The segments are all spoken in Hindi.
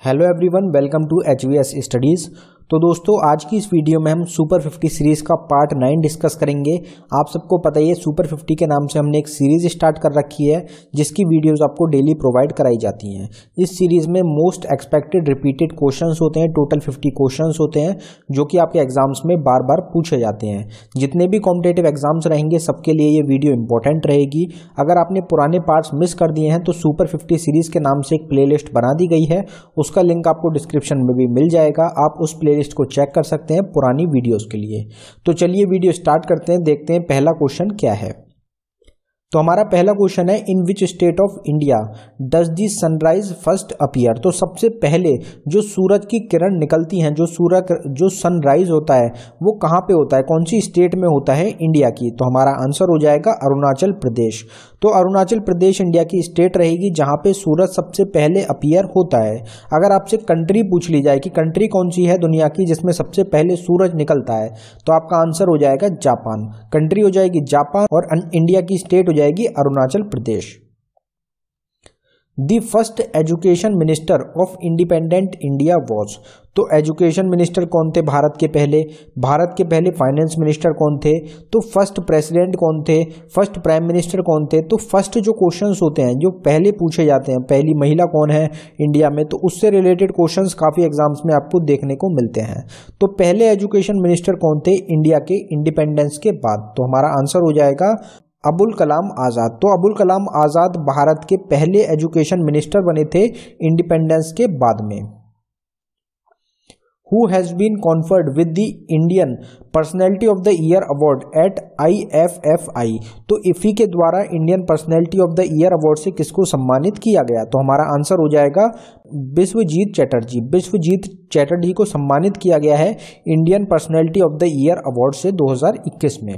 Hello everyone, welcome to HVS Studies. तो दोस्तों आज की इस वीडियो में हम सुपर 50 सीरीज़ का पार्ट 9 डिस्कस करेंगे आप सबको पता ही है सुपर 50 के नाम से हमने एक सीरीज़ स्टार्ट कर रखी है जिसकी वीडियोस आपको डेली प्रोवाइड कराई जाती हैं इस सीरीज़ में मोस्ट एक्सपेक्टेड रिपीटेड क्वेश्चंस होते हैं टोटल 50 क्वेश्चंस होते हैं जो कि आपके एग्जाम्स में बार बार पूछे जाते हैं जितने भी कॉम्पिटेटिव एग्जाम्स रहेंगे सबके लिए ये वीडियो इंपॉर्टेंट रहेगी अगर आपने पुराने पार्ट्स मिस कर दिए हैं तो सुपर फिफ्टी सीरीज़ के नाम से एक प्ले बना दी गई है उसका लिंक आपको डिस्क्रिप्शन में भी मिल जाएगा आप उस प्ले प्लेलिस्ट को चेक कर सकते हैं पुरानी वीडियोस के लिए तो चलिए वीडियो स्टार्ट करते हैं देखते हैं पहला क्वेश्चन क्या है तो हमारा पहला क्वेश्चन है in which state of India does the sunrise first appear तो सबसे पहले जो सूरज की किरण निकलती हैं जो सूरज जो सनराइज होता है वो कहाँ पे होता है कौन सी स्टेट में होता है इंडिया की तो हमारा आंसर हो जाएगा अरुणाचल प्रदेश तो अरुणाचल प्रदेश इंडिया की स्टेट रहेगी जहाँ पे सूरज सबसे पहले अपियर होता है अगर आपसे कंट्री पूछ ली जाए कि कंट्री कौन सी है दुनिया की जिसमें सबसे पहले सूरज निकलता है तो आपका आंसर हो जाएगा जापान कंट्री हो जाएगी जापान और अं- इंडिया की स्टेट हो जाएगी Arunachal Pradesh the first education minister of independent India was तो एजुकेशन मिनिस्टर कौन थे भारत के पहले भारत के पहले फाइनेंस मिनिस्टर कौन थे तो फर्स्ट प्रेसिडेंट कौन थे फर्स्ट प्राइम मिनिस्टर कौन थे तो फर्स्ट जो क्वेश्चंस होते हैं जो पहले पूछे जाते हैं पहली महिला कौन है इंडिया में तो उससे रिलेटेड क्वेश्चंस काफ़ी एग्जाम्स में आपको देखने को मिलते हैं तो पहले एजुकेशन मिनिस्टर कौन थे इंडिया के इंडिपेंडेंस के बाद तो हमारा आंसर हो जाएगा अबुल कलाम आज़ाद तो अबुल कलाम आज़ाद भारत के पहले एजुकेशन मिनिस्टर बने थे इंडिपेंडेंस के बाद में who has been conferred with the Indian personality of the year award at I F F I तो इफ़ी के द्वारा Indian personality of the year award से किसको सम्मानित किया गया तो हमारा आंसर हो जाएगा विश्वजीत चैटर्जी विश्वजीत चैटर्जी को सम्मानित किया गया है Indian personality of the year award से दो हज़ार इक्कीस में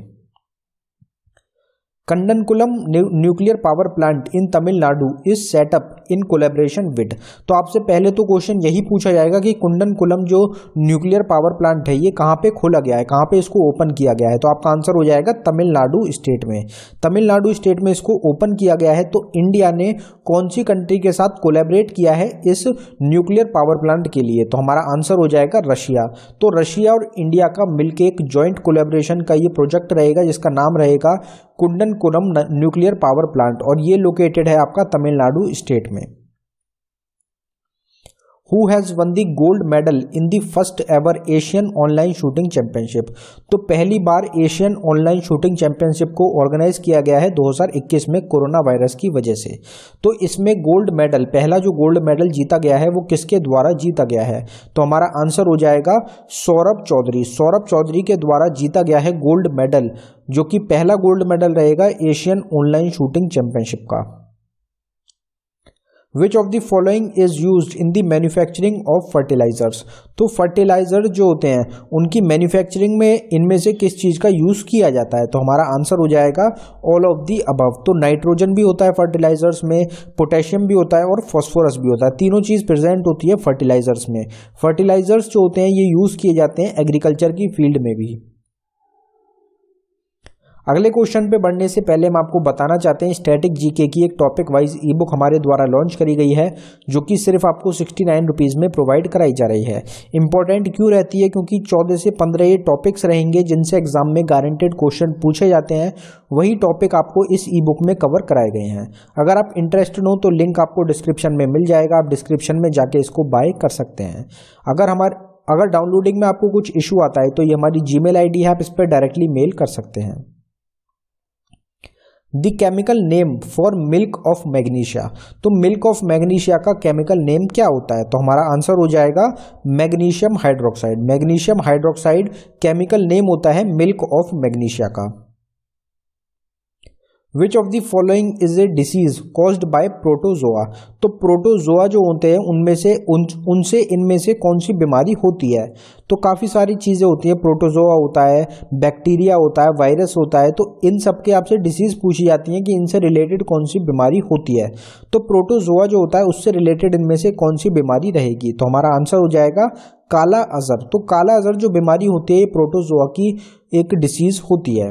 Kudankulam nuclear power plant in Tamil Nadu is set up in collaboration with तो आपसे पहले तो क्वेश्चन यही पूछा जाएगा कि कुंडनकुलम जो न्यूक्लियर पावर प्लांट है ये कहाँ पे खोला गया है कहाँ पे इसको ओपन किया गया है तो आपका आंसर हो जाएगा तमिलनाडु स्टेट में तमिलनाडु स्टेट में इसको ओपन किया गया है तो इंडिया ने कौन सी कंट्री के साथ कोलेबरेट किया है इस न्यूक्लियर पावर प्लांट के लिए तो हमारा आंसर हो जाएगा रशिया तो रशिया और इंडिया का मिलकर एक ज्वाइंट कोलेब्रेशन का ये प्रोजेक्ट रहेगा जिसका नाम रहेगा कुंडनकुरम न्यूक्लियर पावर प्लांट और ये लोकेटेड है आपका तमिलनाडु स्टेट में who has won the gold medal in the first ever Asian online shooting championship तो पहली बार एशियन ऑनलाइन शूटिंग चैंपियनशिप को ऑर्गेनाइज किया गया है 2021 में कोरोना वायरस की वजह से तो इसमें गोल्ड मेडल पहला जो गोल्ड मेडल जीता गया है वो किसके द्वारा जीता गया है तो हमारा आंसर हो जाएगा सौरभ चौधरी सौरभ चौधरी के द्वारा जीता गया है गोल्ड मेडल जो कि पहला गोल्ड मेडल रहेगा एशियन ऑनलाइन शूटिंग चैंपियनशिप का which of the following is use in the manufacturing of fertilisers तो फर्टिलाइज़र जो होते हैं उनकी मैन्युफैक्चरिंग में इनमें से किस चीज़ का यूज़ किया जाता है तो हमारा आंसर हो जाएगा ऑल ऑफ दी अबव तो नाइट्रोजन भी होता है फर्टिलाइज़र्स में पोटेशियम भी होता है और फॉस्फोरस भी होता है तीनों चीज़ प्रेजेंट होती है फर्टिलाइज़र्स में फर्टिलाइज़र्स जो होते हैं ये यूज़ किए जाते हैं एग्रीकल्चर की फील्ड में भी अगले क्वेश्चन पे बढ़ने से पहले हम आपको बताना चाहते हैं स्टैटिक जीके की एक टॉपिक वाइज ई बुक हमारे द्वारा लॉन्च करी गई है जो कि सिर्फ आपको सिक्सटी नाइन रुपीज़ में प्रोवाइड कराई जा रही है इंपॉर्टेंट क्यों रहती है क्योंकि चौदह से पंद्रह ये टॉपिक्स रहेंगे जिनसे एग्जाम में गारंटेड क्वेश्चन पूछे जाते हैं वही टॉपिक आपको इस ई बुक में कवर कराए गए हैं अगर आप इंटरेस्टेड हो तो लिंक आपको डिस्क्रिप्शन में मिल जाएगा आप डिस्क्रिप्शन में जाके इसको बाय कर सकते हैं अगर हमारे अगर डाउनलोडिंग में आपको कुछ इशू आता है तो ये हमारी जी मेल है आप इस पर डायरेक्टली मेल कर सकते हैं the chemical name for milk of magnesia तो मिल्क ऑफ मैग्नीशिया का केमिकल नेम क्या होता है तो हमारा आंसर हो जाएगा magnesium hydroxide magnesium hydroxide chemical name होता है मिल्क ऑफ मैग्नीशिया का which of the following is a disease caused by protozoa तो प्रोटोजोआ जो होते हैं उनमें से उन उनसे इनमें से कौन सी बीमारी होती है तो काफ़ी सारी चीज़ें होती हैं प्रोटोजोआ होता है बैक्टीरिया होता है वायरस होता है तो इन सब के आपसे डिसीज़ पूछी जाती हैं कि इनसे रिलेटेड कौन सी बीमारी होती है तो प्रोटोजोआ जो होता है उससे रिलेटेड इनमें से कौन सी बीमारी रहेगी तो हमारा आंसर हो जाएगा काला अजर तो काला अजर जो बीमारी होती है प्रोटोजोआ की एक डिसीज़ होती है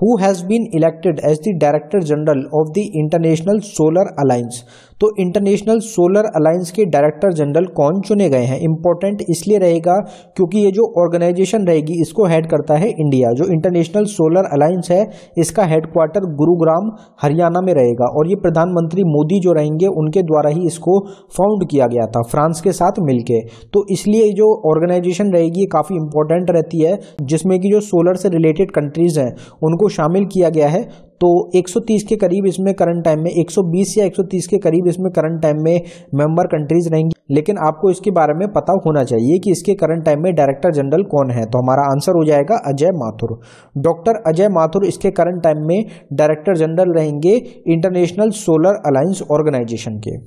who has been elected as the director general of the international solar alliance तो इंटरनेशनल सोलर अलायंस के डायरेक्टर जनरल कौन चुने गए हैं इंपॉर्टेंट इसलिए रहेगा क्योंकि ये जो ऑर्गेनाइजेशन रहेगी इसको हेड करता है इंडिया जो इंटरनेशनल सोलर अलायंस है इसका हेडक्वार्टर गुरुग्राम हरियाणा में रहेगा और ये प्रधानमंत्री मोदी जो रहेंगे उनके द्वारा ही इसको फाउंड किया गया था फ्रांस के साथ मिलकर तो इसलिए जो ऑर्गेनाइजेशन रहेगी काफ़ी इंपॉर्टेंट रहती है जिसमें कि जो सोलर से रिलेटेड कंट्रीज हैं उनको को शामिल किया गया है तो 130 के करीब इसमें करंट टाइम में 120 या 130 के करीब इसमें करंट टाइम में मेंबर कंट्रीज रहेंगी लेकिन आपको इसके बारे में पता होना चाहिए कि इसके करंट टाइम में डायरेक्टर जनरल कौन है तो हमारा आंसर हो जाएगा अजय माथुर डॉक्टर अजय माथुर इसके करंट टाइम में डायरेक्टर जनरल रहेंगे इंटरनेशनल सोलर अलायंस ऑर्गेनाइजेशन के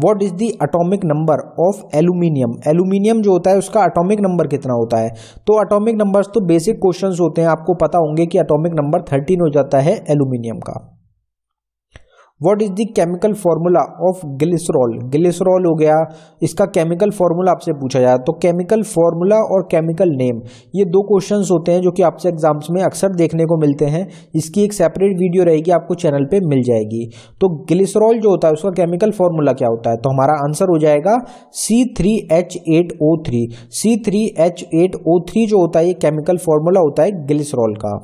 what is the atomic number of aluminium aluminium जो होता है उसका अटोमिक नंबर कितना होता है तो अटोमिक नंबर्स तो बेसिक क्वेश्चंस होते हैं आपको पता होंगे कि अटोमिक नंबर थर्टीन हो जाता है एलुमिनियम का what is the chemical formula of glycerol glycerol हो गया इसका केमिकल फार्मूला आपसे पूछा जाए तो केमिकल फार्मूला और केमिकल नेम ये दो क्वेश्चन होते हैं जो कि आपसे एग्जाम्स में अक्सर देखने को मिलते हैं इसकी एक सेपरेट वीडियो रहेगी आपको चैनल पर मिल जाएगी तो ग्लिसरॉल जो होता है उसका केमिकल फार्मूला क्या होता है तो हमारा आंसर हो जाएगा C three H eight O three C three H eight O three जो होता है ये केमिकल फार्मूला होता है ग्लिसरॉल का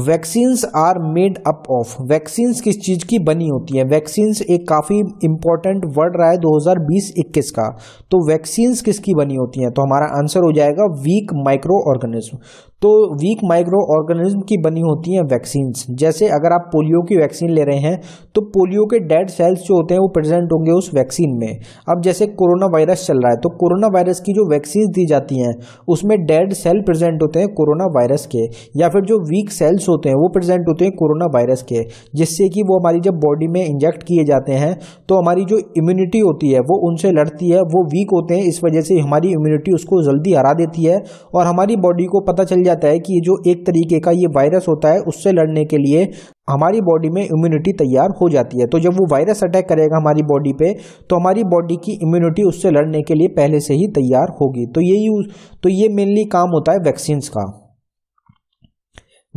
vaccines are made up of vaccines किस चीज़ की बनी होती है वैक्सीन्स एक काफ़ी इंपॉर्टेंट वर्ड रहा है 2020-21 का तो वैक्सीन्स किसकी बनी होती हैं तो हमारा आंसर हो जाएगा वीक माइक्रो ऑर्गेनिज्म तो वीक माइक्रो ऑर्गेनिज्म की बनी होती हैं वैक्सीन्स जैसे अगर आप पोलियो की वैक्सीन ले रहे हैं तो पोलियो के डेड सेल्स जो होते हैं वो प्रेजेंट होंगे उस वैक्सीन में अब जैसे कोरोना वायरस चल रहा है तो कोरोना वायरस की जो वैक्सीन दी जाती हैं उसमें डेड सेल प्रेजेंट होते हैं कोरोना वायरस के या फिर जो वीक सेल्स होते हैं वो प्रेजेंट होते हैं कोरोना वायरस के जिससे कि वो हमारी जब बॉडी में इंजेक्ट किए जाते हैं तो हमारी जो इम्यूनिटी होती है वो उनसे लड़ती है वो वीक होते हैं इस वजह से हमारी इम्यूनिटी उसको जल्दी हरा देती है और हमारी बॉडी को पता चल जाता जाता है कि जो एक तरीके का ये वायरस होता है उससे लड़ने के लिए हमारी बॉडी में इम्यूनिटी तैयार हो जाती है तो जब वो वायरस अटैक करेगा हमारी बॉडी पे तो हमारी बॉडी की इम्यूनिटी उससे लड़ने के लिए पहले से ही तैयार होगी तो यही तो ये मेनली काम होता है वैक्सीन्स का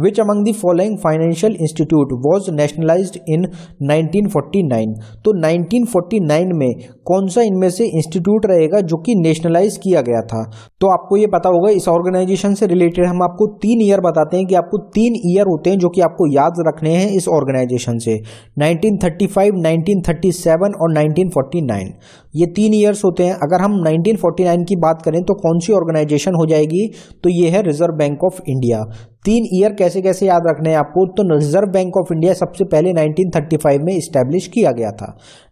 which following financial institute was nationalise in nineteen forty nine तो नाइनटीन फोर्टी नाइन में कौन सा इनमें से इंस्टीट्यूट रहेगा जो कि नेशनलाइज किया गया था तो आपको ये पता होगा इस ऑर्गेनाइजेशन से रिलेटेड हम आपको तीन ईयर बताते हैं कि आपको तीन ईयर होते हैं जो कि आपको याद रखने हैं इस ऑर्गेनाइजेशन से nineteen nineteen thirty five thirty seven और नाइनटीन फोर्टी नाइन ये तीन ईयर्स होते हैं अगर हम नाइनटीन फोर्टी नाइन की बात करें तो कौन सी ऑर्गेनाइजेशन हो जाएगी तो ये है रिजर्व बैंक ऑफ इंडिया तीन ईयर कैसे कैसे याद रखने हैं आपको तो रिजर्व बैंक ऑफ इंडिया सबसे पहले 1935 में इस्टेब्लिश किया गया था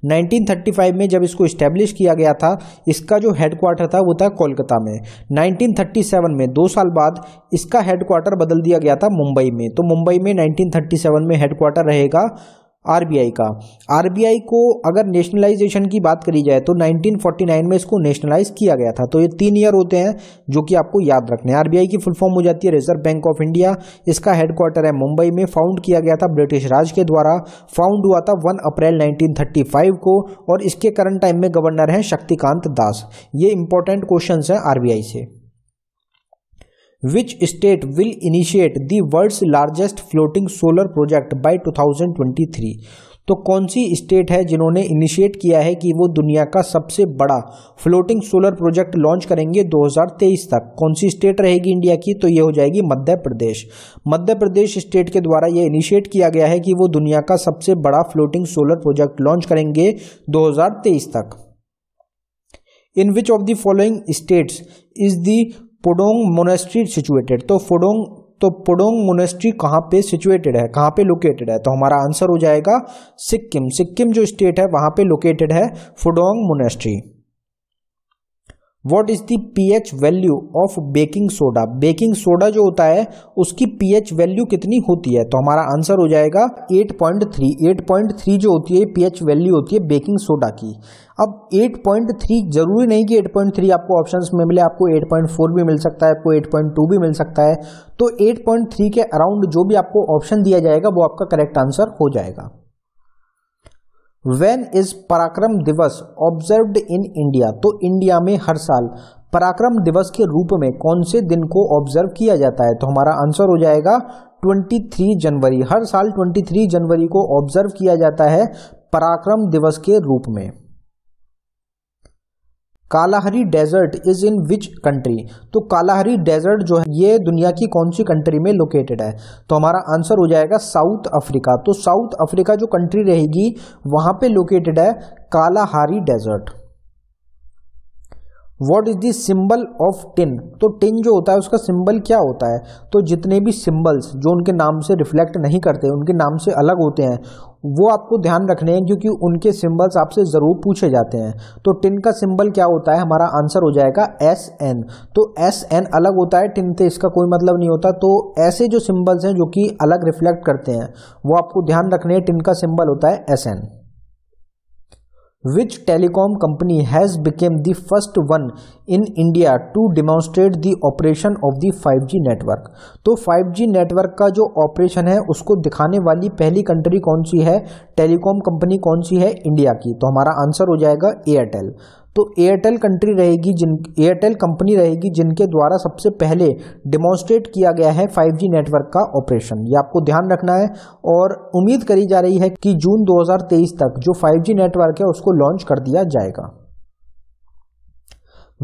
1935 में जब इसको इस्टेब्लिश किया गया था इसका जो हेडक्वार्टर था वो था कोलकाता में 1937 में दो साल बाद इसका हेडक्वार्टर बदल दिया गया था मुंबई में तो मुंबई में 1937 में हेडक्वार्टर रहेगा आरबीआई का आरबीआई को अगर नेशनलाइजेशन की बात करी जाए तो 1949 में इसको नेशनलाइज किया गया था तो ये तीन ईयर होते हैं जो कि आपको याद रखने हैं आरबीआई की फुल फॉर्म हो जाती है रिजर्व बैंक ऑफ इंडिया इसका हेडक्वार्टर है मुंबई में फाउंड किया गया था ब्रिटिश राज के द्वारा फाउंड हुआ था वन अप्रैल नाइनटीन को और इसके करंट टाइम में गवर्नर हैं शक्तिकांत दास ये इंपॉर्टेंट क्वेश्चन हैं आर से which state will initiate the world's largest floating solar project by 2023 तो कौन सी स्टेट है जिन्होंने इनिशिएट किया है कि वो दुनिया का सबसे बड़ा फ्लोटिंग सोलर प्रोजेक्ट लॉन्च करेंगे 2023 तक कौन सी स्टेट रहेगी इंडिया की तो ये हो जाएगी मध्य प्रदेश मध्य प्रदेश स्टेट के द्वारा ये इनिशिएट किया गया है कि वो दुनिया का सबसे बड़ा फ्लोटिंग सोलर प्रोजेक्ट लॉन्च करेंगे दो तक in which of the following states is the Phodong monastery situated तो फुडोंग तो पुडोंग मोनेस्ट्री कहाँ पे सिचुएटेड है कहाँ पे लोकेटेड है तो हमारा आंसर हो जाएगा सिक्किम सिक्किम जो स्टेट है वहाँ पे लोकेटेड है Phodong monastery what is the P H value of baking soda baking soda जो होता है उसकी पी एच वैल्यू कितनी होती है तो हमारा आंसर हो जाएगा 8.3 8.3 जो होती है पी एच वैल्यू होती है बेकिंग सोडा की अब 8.3 जरूरी नहीं कि 8.3 आपको ऑप्शंस में मिले आपको 8.4 भी मिल सकता है आपको 8.2 भी मिल सकता है तो 8.3 के अराउंड जो भी आपको ऑप्शन दिया जाएगा वो आपका करेक्ट आंसर हो जाएगा when is Parakram Diwas observe in India तो इंडिया में हर साल पराक्रम दिवस के रूप में कौन से दिन को ऑब्जर्व किया जाता है तो हमारा आंसर हो जाएगा 23 जनवरी हर साल 23 जनवरी को ऑब्जर्व किया जाता है पराक्रम दिवस के रूप में Kalahari desert is in which country तो कालाहरी डेजर्ट जो है ये दुनिया की कौन सी कंट्री में लोकेटेड है तो हमारा आंसर हो जाएगा साउथ अफ्रीका तो साउथ अफ्रीका जो कंट्री रहेगी वहाँ पे लोकेटेड है Kalahari desert what is the symbol of tin तो टिन जो होता है उसका सिंबल क्या होता है तो जितने भी सिंबल्स जो उनके नाम से रिफ्लेक्ट नहीं करते उनके नाम से अलग होते हैं वो आपको ध्यान रखने हैं क्योंकि उनके सिंबल्स आपसे ज़रूर पूछे जाते हैं तो टिन का सिंबल क्या होता है हमारा आंसर हो जाएगा एस एन तो एस एन अलग होता है टिन से इसका कोई मतलब नहीं होता तो ऐसे जो सिंबल्स हैं जो कि अलग रिफ्लेक्ट करते हैं वो आपको ध्यान रखने हैं टिन का सिंबल होता है S N which telecom company has became the first one in India to demonstrate the operation of the five G network तो फाइव जी नेटवर्क का जो ऑपरेशन है उसको दिखाने वाली पहली कंट्री कौन सी है टेलीकॉम कंपनी कौन सी है इंडिया की तो हमारा आंसर हो जाएगा एयरटेल तो एयरटेल कंट्री रहेगी जिन एयरटेल कंपनी रहेगी जिनके द्वारा सबसे पहले डिमॉन्स्ट्रेट किया गया है 5G नेटवर्क का ऑपरेशन ये आपको ध्यान रखना है और उम्मीद करी जा रही है कि जून 2023 तक जो 5G नेटवर्क है उसको लॉन्च कर दिया जाएगा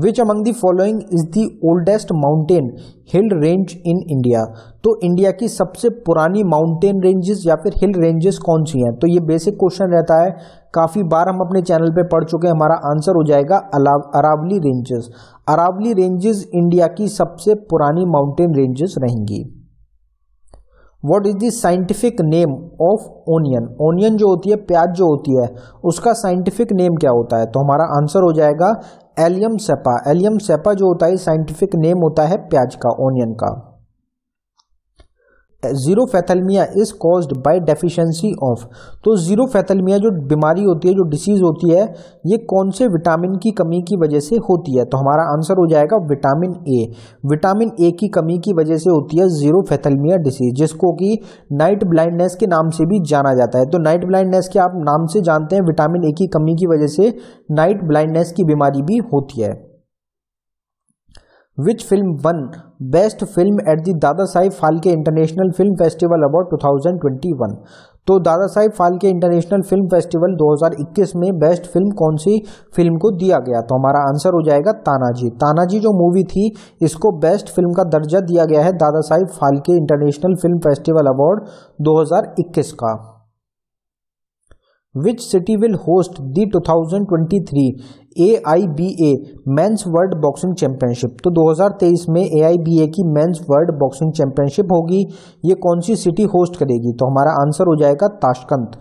which among the following is the oldest mountain hill range in India तो इंडिया की सबसे पुरानी माउंटेन रेंजेस या फिर हिल रेंजेस कौन सी हैं तो ये बेसिक क्वेश्चन रहता है काफ़ी बार हम अपने चैनल पे पढ़ चुके हैं हमारा आंसर हो जाएगा Aravalli ranges Aravalli ranges India की सबसे पुरानी माउंटेन रेंजेस रहेंगी what is scientific scientific name of onion onion जो होती है प्याज जो होती है उसका साइंटिफिक नेम क्या होता है तो हमारा आंसर हो जाएगा एलियम सेपा एलियम सेपा जो होता है साइंटिफिक नेम होता है प्याज का ओनियन का xerophthalmia is caused by deficiency of तो ज़ीरो फैथलमिया जो बीमारी होती है जो डिसीज़ होती है ये कौन से विटामिन की कमी की वजह से होती है तो हमारा आंसर हो जाएगा विटामिन ए विटामिन ए की कमी की वजह से होती है जीरो फैथलमिया डिसीज़ जिसको कि नाइट ब्लाइंडनेस के नाम से भी जाना जाता है तो नाइट ब्लाइंडनेस के आप नाम से जानते हैं विटामिन ए की कमी की वजह से नाइट ब्लाइंडनेस की बीमारी भी होती है which film won best film at the Dadasaheb Phalke international film festival award 2021 तो Dadasaheb Phalke international film festival 2021 में बेस्ट फिल्म कौन सी फिल्म को दिया गया तो हमारा आंसर हो जाएगा तानाजी तानाजी जो मूवी थी इसको बेस्ट फिल्म का दर्जा दिया गया है Dadasaheb Phalke international film festival award इक्कीस का which city will host the 2023 a men's world boxing championship तो 2023 में ए की मेंस वर्ल्ड बॉक्सिंग चैंपियनशिप होगी ये कौन सी सिटी होस्ट करेगी तो हमारा आंसर हो जाएगा ताशकंत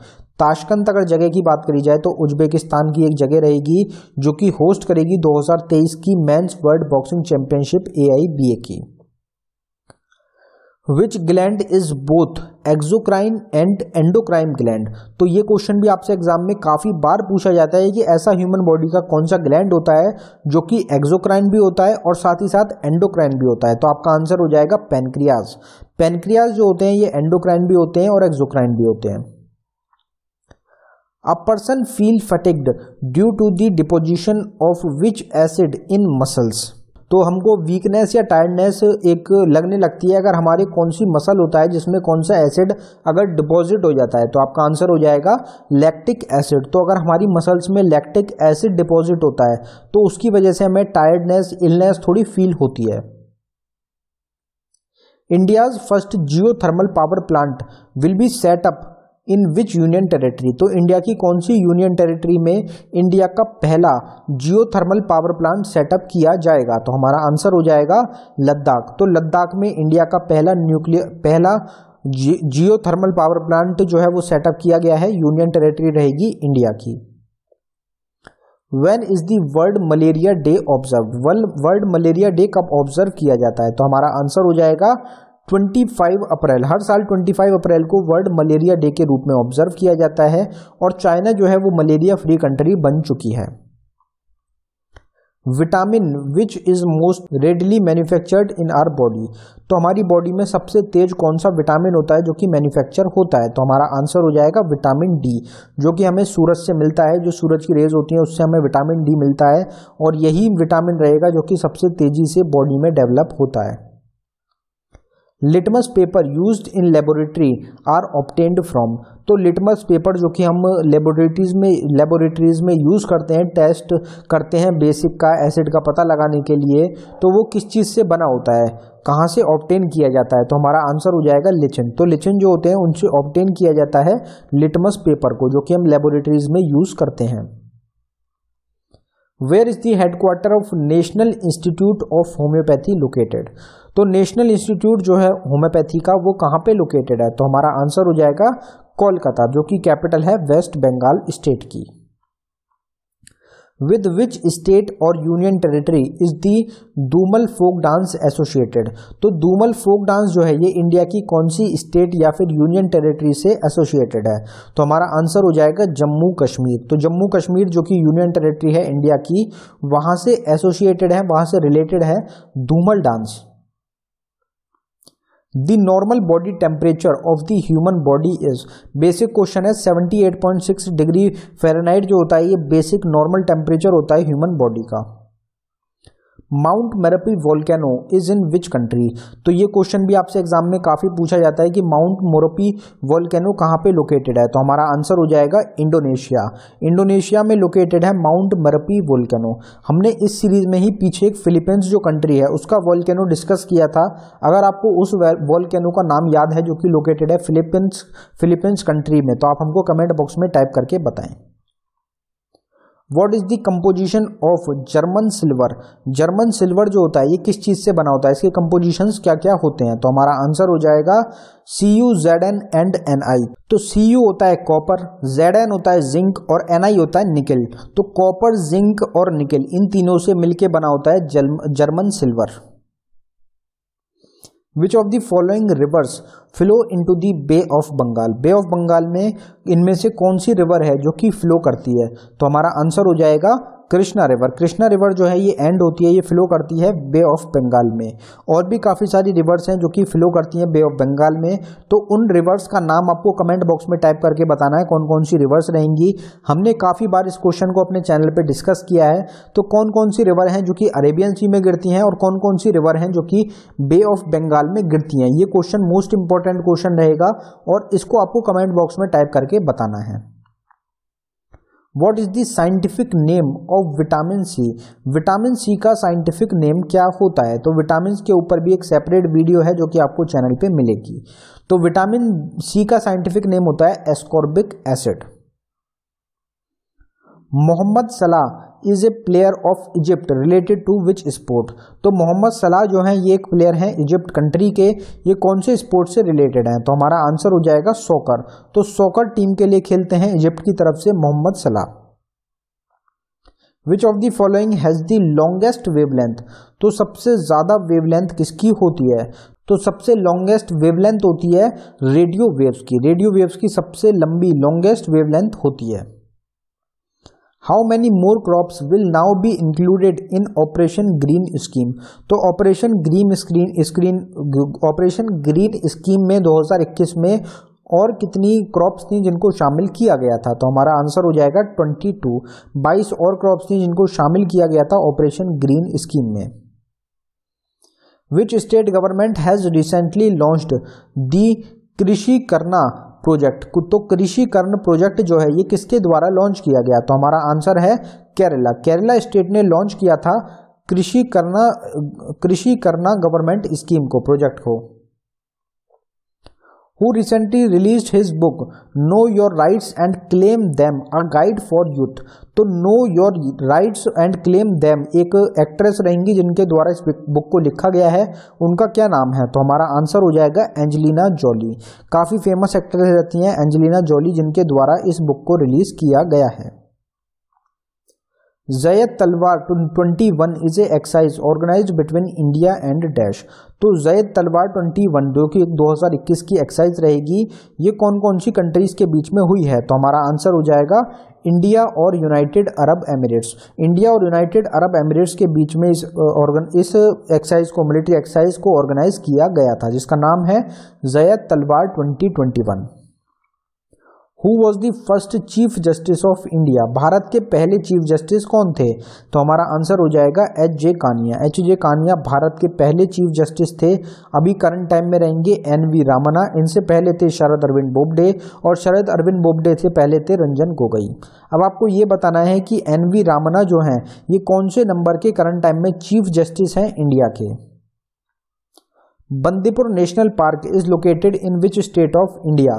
ताशकंत अगर जगह की बात करी जाए तो उज्बेकिस्तान की एक जगह रहेगी जो कि होस्ट करेगी 2023 की मेंस वर्ल्ड बॉक्सिंग चैंपियनशिप ए की which gland is both exocrine and endocrine gland तो ये क्वेश्चन भी आपसे एग्जाम में काफ़ी बार पूछा जाता है कि ऐसा ह्यूमन बॉडी का कौन सा ग्लैंड होता है जो कि एक्जोक्राइन भी होता है और साथ ही साथ एंडोक्राइन भी होता है तो आपका आंसर हो जाएगा पेनक्रियाज पेनक्रियाज जो होते हैं ये एंडोक्राइन भी होते हैं और एक्जोक्राइन भी होते हैं a person feel fatigued due to the deposition of which acid in muscles तो हमको वीकनेस या टायर्डनेस एक लगने लगती है अगर हमारे कौन सी मसल होता है जिसमें कौन सा एसिड अगर डिपॉजिट हो जाता है तो आपका आंसर हो जाएगा लैक्टिक एसिड तो अगर हमारी मसल्स में लैक्टिक एसिड डिपॉजिट होता है तो उसकी वजह से हमें टायर्डनेस इलनेस थोड़ी फील होती है India's first geothermal power plant will be set up in which union territory तो इंडिया की कौन सी यूनियन टेरिटरी में इंडिया का पहला geothermal power plant set up किया जाएगा तो हमारा आंसर हो जाएगा लद्दाख तो लद्दाख में इंडिया का पहला न्यूक्लियर पहला जियो थर्मल पावर प्लांट जो है वो सेटअप किया गया है यूनियन टेरिटरी रहेगी इंडिया की when is the world malaria day observe world malaria day कब ऑब्जर्व किया जाता है तो हमारा आंसर हो जाएगा 25 अप्रैल हर साल 25 अप्रैल को वर्ल्ड मलेरिया डे के रूप में ऑब्जर्व किया जाता है और चाइना जो है वो मलेरिया फ्री कंट्री बन चुकी है vitamin which is most readily manufactured in our body तो हमारी बॉडी में सबसे तेज कौन सा विटामिन होता है जो कि मैन्युफैक्चर होता है तो हमारा आंसर हो जाएगा विटामिन डी जो कि हमें सूरज से मिलता है जो सूरज की रेज होती है उससे हमें विटामिन डी मिलता है और यही विटामिन रहेगा जो कि सबसे तेज़ी से बॉडी में डेवलप होता है litmus paper used in laboratory are obtained from तो लिटमस पेपर जो कि हम लेबोरेटरीज में लेबोरेटरीज में यूज़ करते हैं टेस्ट करते हैं बेसिक का एसिड का पता लगाने के लिए तो वो किस चीज़ से बना होता है कहाँ से ऑप्टेन किया जाता है तो हमारा आंसर हो जाएगा लिचन तो लिचन जो होते हैं उनसे ऑप्टेन किया जाता है लिटमस पेपर को जो कि हम लेबोरेटरीज में यूज़ करते हैं where is the headquarter of national institute of homeopathy located तो नेशनल इंस्टीट्यूट जो है होम्योपैथी का वो कहाँ पे लोकेटेड है तो हमारा आंसर हो जाएगा कोलकाता जो कि कैपिटल है वेस्ट बंगाल स्टेट की विद विच स्टेट और union territory is the Dumhal folk dance associated तो दूमल फोक डांस जो है ये इंडिया की कौन सी स्टेट या फिर यूनियन टेरिटरी से एसोसिएटेड है तो हमारा आंसर हो जाएगा जम्मू कश्मीर तो जम्मू कश्मीर जो कि यूनियन टेरिटरी है इंडिया की वहाँ से एसोसिएटेड है वहाँ से रिलेटेड है Dumhal dance the normal body temperature of the human body is basic question है 78.6 डिग्री फ़ारेनहाइट जो होता है ये बेसिक नॉर्मल टेम्परेचर होता है ह्यूमन बॉडी का Mount Merapi volcano is in which country तो ये क्वेश्चन भी आपसे एग्जाम में काफ़ी पूछा जाता है कि माउंट मोरपी वॉल्केनो कहाँ पे लोकेटेड है तो हमारा आंसर हो जाएगा इंडोनेशिया इंडोनेशिया में लोकेटेड है माउंट मरपी वॉल्केनो हमने इस सीरीज में ही पीछे एक फिलीपींस जो कंट्री है उसका वॉल्केनो डिस्कस किया था अगर आपको उस वॉल्केनो का नाम याद है जो कि लोकेटेड है फिलीपींस फिलीपींस कंट्री में तो आप हमको कमेंट बॉक्स में टाइप करके बताएं what is the composition of German silver German silver जो होता है ये किस चीज़ से बना होता है इसके कंपोजिशंस क्या क्या होते हैं तो हमारा आंसर हो जाएगा C U Z N and N I तो सी यू होता है कॉपर जेड एन होता है जिंक और एन आई होता है निकल तो कॉपर जिंक और निकल इन तीनों से मिलके बना होता है German silver which of the following rivers flow into the Bay of Bengal Bay of Bengal में इनमें से कौन सी रिवर है जो कि फ्लो करती है तो हमारा आंसर हो जाएगा कृष्णा रिवर कृष्णा रिवर जो है ये एंड होती है ये फ्लो करती है बे ऑफ बंगाल में और भी काफ़ी सारी रिवर्स हैं जो कि फ्लो करती हैं बे ऑफ बंगाल में तो उन रिवर्स का नाम आपको कमेंट बॉक्स में टाइप करके बताना है कौन कौन सी रिवर्स रहेंगी हमने काफ़ी बार इस क्वेश्चन को अपने चैनल पर डिस्कस किया है तो कौन कौन सी रिवर हैं जो कि अरेबियन सी में गिरती हैं और कौन कौन सी रिवर हैं जो कि बे ऑफ बंगाल में गिरती हैं ये क्वेश्चन मोस्ट इंपॉर्टेंट क्वेश्चन रहेगा और इसको आपको कमेंट बॉक्स में टाइप करके बताना है what is the scientific name of vitamin C vitamin C का साइंटिफिक नेम क्या होता है तो विटामिन के ऊपर भी एक सेपरेट वीडियो है जो कि आपको चैनल पे मिलेगी तो विटामिन सी का साइंटिफिक नेम होता है ascorbic acid Mohamed Salah is a player of Egypt related to which sport तो मोहम्मद सलाह जो है ये एक प्लेयर हैं इजिप्ट कंट्री के ये कौन से स्पोर्ट से रिलेटेड हैं तो हमारा आंसर हो जाएगा सोकर तो सोकर टीम के लिए खेलते हैं इजिप्ट की तरफ से Mohamed Salah which of the following has the longest wavelength तो सबसे ज़्यादा वेवलेंथ किसकी होती है तो सबसे लॉन्गेस्ट वेवलेंथ होती है रेडियो वेव्स की रेडियो वेव्स की सबसे लंबी लॉन्गेस्ट वेवलेंथ होती है how many more crops will now be included in Operation Green scheme तो Operation Green screen screen Operation Green scheme में 2021 में और कितनी क्रॉप्स थी जिनको शामिल किया गया था तो हमारा आंसर हो जाएगा 22 22 और क्रॉप्स थी जिनको शामिल किया गया था ऑपरेशन ग्रीन स्कीम में which state government has recently launched the Krishi Karna project तो कृषिकर्ण प्रोजेक्ट जो है ये किसके द्वारा लॉन्च किया गया तो हमारा आंसर है केरला केरला स्टेट ने लॉन्च किया था कृषि करना कृषि करना गवर्नमेंट स्कीम को प्रोजेक्ट को who recently released his book know your rights and claim them a guide for youth तो know your rights and claim them एक एक्ट्रेस रहेंगी जिनके द्वारा इस बुक को लिखा गया है उनका क्या नाम है तो हमारा आंसर हो जाएगा एंजलिना जॉली काफ़ी फेमस एक्ट्रेस रहती हैं एंजलिना जॉली जिनके द्वारा इस बुक को रिलीज़ किया गया है Zayed Talwar twenty one is a exercise organise between India and dash तो जैद तलवार ट्वेंटी वन जो कि 2021 की एक्साइज रहेगी ये कौन कौन सी कंट्रीज़ के बीच में हुई है तो हमारा आंसर हो जाएगा इंडिया और यूनाइटेड अरब एमिरेट्स इंडिया और यूनाइटेड अरब एमिरेट्स के बीच में इस ऑर्गन इस एक्साइज को मिलिट्री एक्साइज को ऑर्गेनाइज किया गया था जिसका नाम है Zayed Talwar twenty twenty one who was the first chief justice of India Bharat के पहले चीफ जस्टिस कौन थे तो हमारा आंसर हो जाएगा H J Kania H J Kania Bharat के पहले चीफ जस्टिस थे अभी करंट टाइम में रहेंगे एन वी रामना इनसे पहले थे शरद अरविंद बोबडे और शरद अरविंद बोबडे से पहले थे रंजन गोगोई अब आपको ये बताना है कि एन वी रामना जो हैं ये कौन से नंबर के करंट टाइम में चीफ जस्टिस हैं इंडिया के Bandipur national park is located in which state of India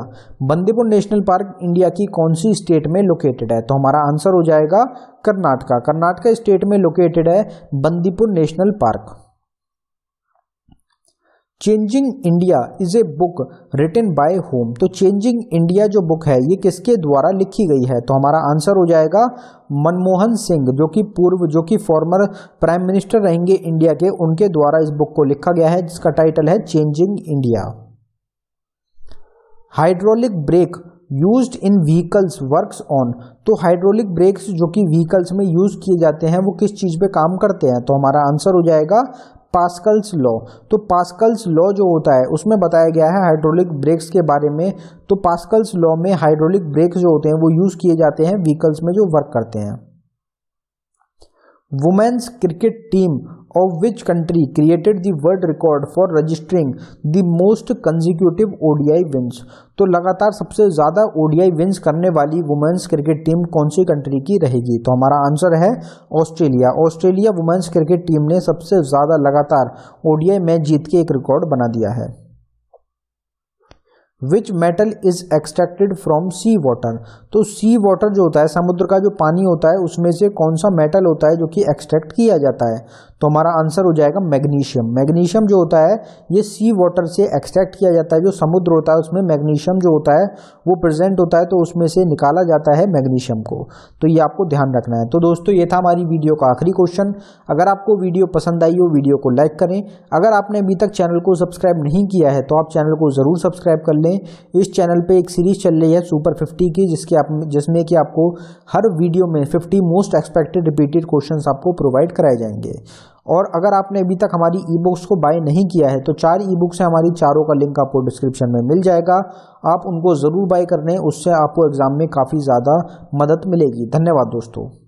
Bandipur national park India की कौन सी स्टेट में लोकेटेड है तो हमारा आंसर हो जाएगा कर्नाटका कर्नाटका स्टेट में लोकेटेड है Bandipur national park changing India is a book written by whom तो चेंजिंग इंडिया जो बुक है ये किसके द्वारा लिखी गई है तो हमारा आंसर हो जाएगा मनमोहन सिंह जो कि पूर्व जो कि फॉर्मर प्राइम मिनिस्टर रहेंगे इंडिया के उनके द्वारा इस बुक को लिखा गया है जिसका टाइटल है changing India hydraulic brake use in vehicles work on तो हाइड्रोलिक ब्रेक्स जो कि व्हीकल्स में यूज किए जाते हैं वो किस चीज़ पे काम करते हैं तो हमारा आंसर हो जाएगा पास्कल्स लॉ तो पास्कल्स लॉ जो होता है उसमें बताया गया है हाइड्रोलिक ब्रेक्स के बारे में तो पास्कल्स लॉ में हाइड्रोलिक ब्रेक्स जो होते हैं वो यूज़ किए जाते हैं व्हीकल्स में जो वर्क करते हैं women's cricket team of which country created the world record for registering the most consecutive ODI wins तो लगातार सबसे ज़्यादा ओडीआई विंस करने वाली वुमेन्स क्रिकेट टीम कौन सी कंट्री की रहेगी तो हमारा आंसर है Australia Australia women's cricket team ने सबसे ज़्यादा लगातार ओडीआई मैच जीत के एक रिकॉर्ड बना दिया है which metal is extracted from sea water तो सी वाटर जो होता है समुद्र का जो पानी होता है उसमें से कौन सा मेटल होता है जो कि एक्सट्रैक्ट किया जाता है तो हमारा आंसर हो जाएगा मैग्नीशियम मैग्नीशियम जो होता है ये सी वाटर से एक्सट्रैक्ट किया जाता है जो समुद्र होता है उसमें मैग्नीशियम जो होता है वो प्रेजेंट होता है तो उसमें से निकाला जाता है मैग्नीशियम को तो ये आपको ध्यान रखना है तो दोस्तों ये था हमारी वीडियो का आखिरी क्वेश्चन अगर आपको वीडियो पसंद आई हो वीडियो को लाइक करें अगर आपने अभी तक चैनल को सब्सक्राइब नहीं किया है तो आप चैनल को ज़रूर सब्सक्राइब कर लें इस चैनल पर एक सीरीज़ चल रही है सुपर फिफ्टी की जिसके आप जिसमें कि आपको हर वीडियो में fifty most expected repeated question आपको प्रोवाइड कराए जाएंगे और अगर आपने अभी तक हमारी ई बुक्स को बाय नहीं किया है तो चार ई बुक्स हैं हमारी चारों का लिंक आपको डिस्क्रिप्शन में मिल जाएगा आप उनको ज़रूर बाय कर लें उससे आपको एग्ज़ाम में काफ़ी ज़्यादा मदद मिलेगी धन्यवाद दोस्तों